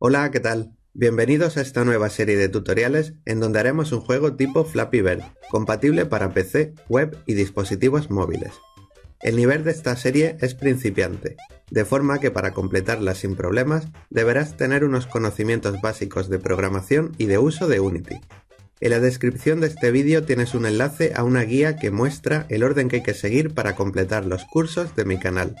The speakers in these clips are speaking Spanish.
Hola, ¿qué tal? Bienvenidos a esta nueva serie de tutoriales en donde haremos un juego tipo Flappy Bird, compatible para PC, web y dispositivos móviles. El nivel de esta serie es principiante, de forma que para completarla sin problemas deberás tener unos conocimientos básicos de programación y de uso de Unity. En la descripción de este vídeo tienes un enlace a una guía que muestra el orden que hay que seguir para completar los cursos de mi canal,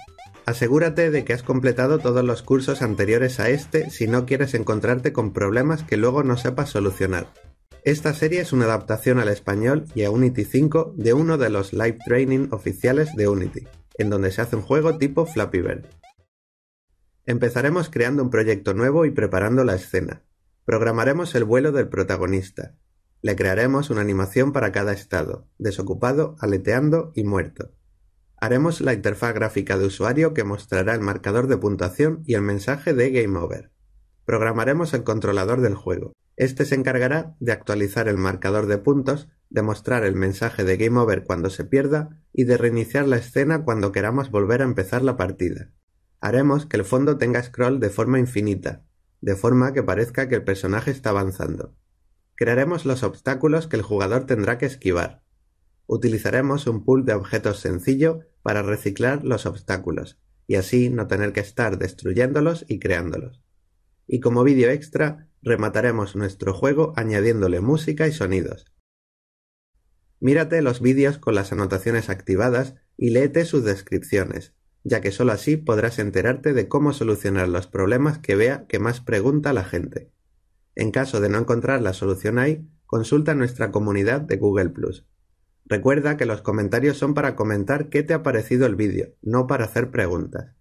Asegúrate de que has completado todos los cursos anteriores a este si no quieres encontrarte con problemas que luego no sepas solucionar. Esta serie es una adaptación al español y a Unity 5 de uno de los live training oficiales de Unity, en donde se hace un juego tipo Flappy Bird. Empezaremos creando un proyecto nuevo y preparando la escena. Programaremos el vuelo del protagonista. Le crearemos una animación para cada estado, desocupado, aleteando y muerto. Haremos la interfaz gráfica de usuario que mostrará el marcador de puntuación y el mensaje de Game Over. Programaremos el controlador del juego. Este se encargará de actualizar el marcador de puntos, de mostrar el mensaje de Game Over cuando se pierda y de reiniciar la escena cuando queramos volver a empezar la partida. Haremos que el fondo tenga scroll de forma infinita, de forma que parezca que el personaje está avanzando. Crearemos los obstáculos que el jugador tendrá que esquivar. Utilizaremos un pool de objetos sencillo para reciclar los obstáculos y así no tener que estar destruyéndolos y creándolos. Y como vídeo extra, remataremos nuestro juego añadiéndole música y sonidos. Mírate los vídeos con las anotaciones activadas y léete sus descripciones, ya que sólo así podrás enterarte de cómo solucionar los problemas que vea que más pregunta la gente. En caso de no encontrar la solución ahí, consulta nuestra comunidad de Google ⁇ Recuerda que los comentarios son para comentar qué te ha parecido el vídeo, no para hacer preguntas.